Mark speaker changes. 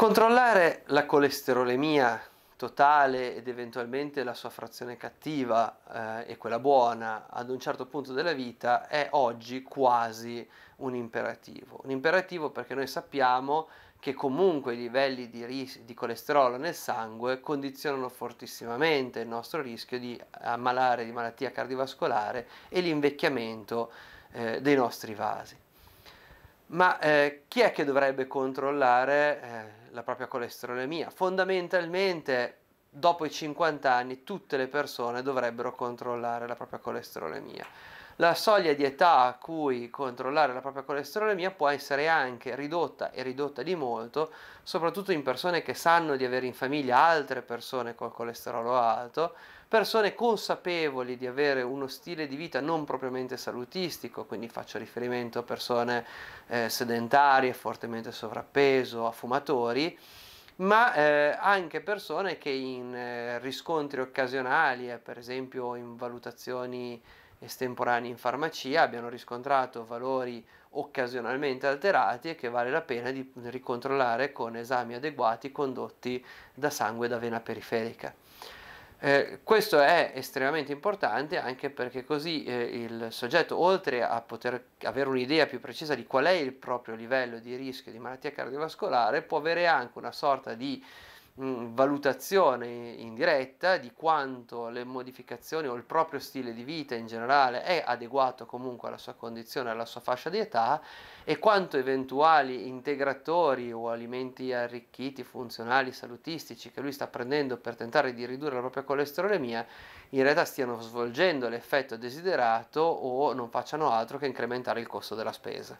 Speaker 1: Controllare la colesterolemia totale ed eventualmente la sua frazione cattiva eh, e quella buona ad un certo punto della vita è oggi quasi un imperativo. Un imperativo perché noi sappiamo che comunque i livelli di, ris- di, colesterolo nel sangue condizionano fortissimamente il nostro rischio di ammalare di malattia cardiovascolare e l'invecchiamento eh, dei nostri vasi. Ma eh, chi è che dovrebbe controllare eh, la propria colesterolemia? Fondamentalmente dopo i 50 anni tutte le persone dovrebbero controllare la propria colesterolemia. La soglia di età a cui controllare la propria colesterolemia può essere anche ridotta e ridotta di molto, soprattutto in persone che sanno di avere in famiglia altre persone col colesterolo alto, persone consapevoli di avere uno stile di vita non propriamente salutistico, quindi faccio riferimento a persone eh, sedentarie, fortemente sovrappeso, a fumatori ma eh, anche persone che in eh, riscontri occasionali, eh, per esempio in valutazioni estemporanee in farmacia, abbiano riscontrato valori occasionalmente alterati e che vale la pena di ricontrollare con esami adeguati condotti da sangue e da vena periferica. Eh, questo è estremamente importante anche perché così eh, il soggetto, oltre a poter avere un'idea più precisa di qual è il proprio livello di rischio di malattia cardiovascolare, può avere anche una sorta di mh, mm, valutazione indiretta di quanto le modificazioni o il proprio stile di vita in generale è adeguato comunque alla sua condizione, alla sua fascia di età e quanto eventuali integratori o alimenti arricchiti, funzionali, salutistici che lui sta prendendo per tentare di ridurre la propria colesterolemia in realtà stiano svolgendo l'effetto desiderato o non facciano altro che incrementare il costo della spesa.